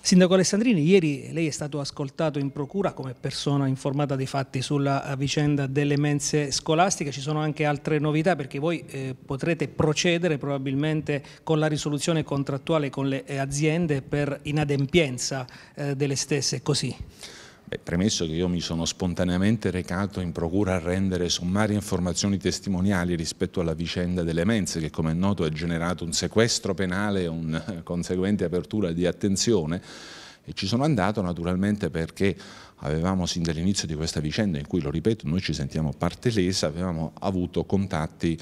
Sindaco Alessandrini, ieri lei è stato ascoltato in procura come persona informata dei fatti sulla eh, vicenda delle mense scolastiche, ci sono anche altre novità perché voi eh, potrete procedere probabilmente con la risoluzione contrattuale con le eh, aziende per inadempienza eh, delle stesse così. Beh, premesso che io mi sono spontaneamente recato in procura a rendere sommarie informazioni testimoniali rispetto alla vicenda delle mense, che come è noto ha generato un sequestro penale e una eh, conseguente apertura di attenzione, e ci sono andato naturalmente perché avevamo sin dall'inizio di questa vicenda, in cui, lo ripeto, noi ci sentiamo parte lesa, avevamo avuto contatti,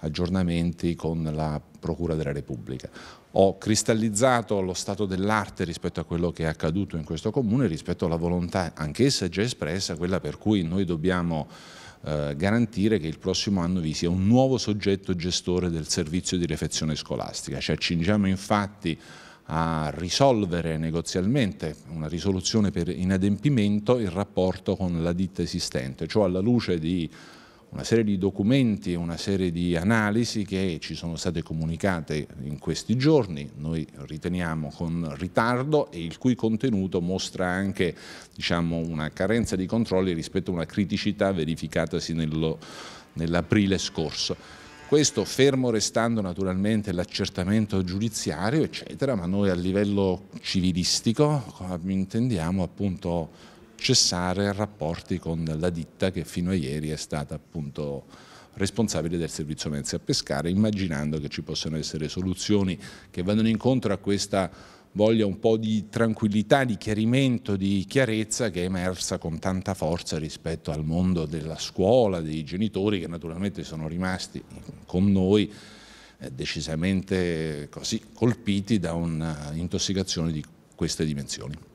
aggiornamenti con la Procura della Repubblica. Ho cristallizzato lo stato dell'arte rispetto a quello che è accaduto in questo comune, rispetto alla volontà anch'essa già espressa, quella per cui noi dobbiamo eh, garantire che il prossimo anno vi sia un nuovo soggetto gestore del servizio di refezione scolastica. Ci accingiamo infatti a risolvere negozialmente una risoluzione per inadempimento il rapporto con la ditta esistente, cioè alla luce di una serie di documenti e una serie di analisi che ci sono state comunicate in questi giorni, noi riteniamo con ritardo e il cui contenuto mostra anche diciamo, una carenza di controlli rispetto a una criticità verificatasi nell'aprile scorso. Questo fermo restando naturalmente l'accertamento giudiziario, eccetera, ma noi a livello civilistico intendiamo appunto cessare rapporti con la ditta che fino a ieri è stata appunto responsabile del servizio mense a pescare, immaginando che ci possano essere soluzioni che vadano incontro a questa voglia un po' di tranquillità, di chiarimento, di chiarezza che è emersa con tanta forza rispetto al mondo della scuola, dei genitori che naturalmente sono rimasti con noi eh, decisamente così colpiti da un'intossicazione di queste dimensioni.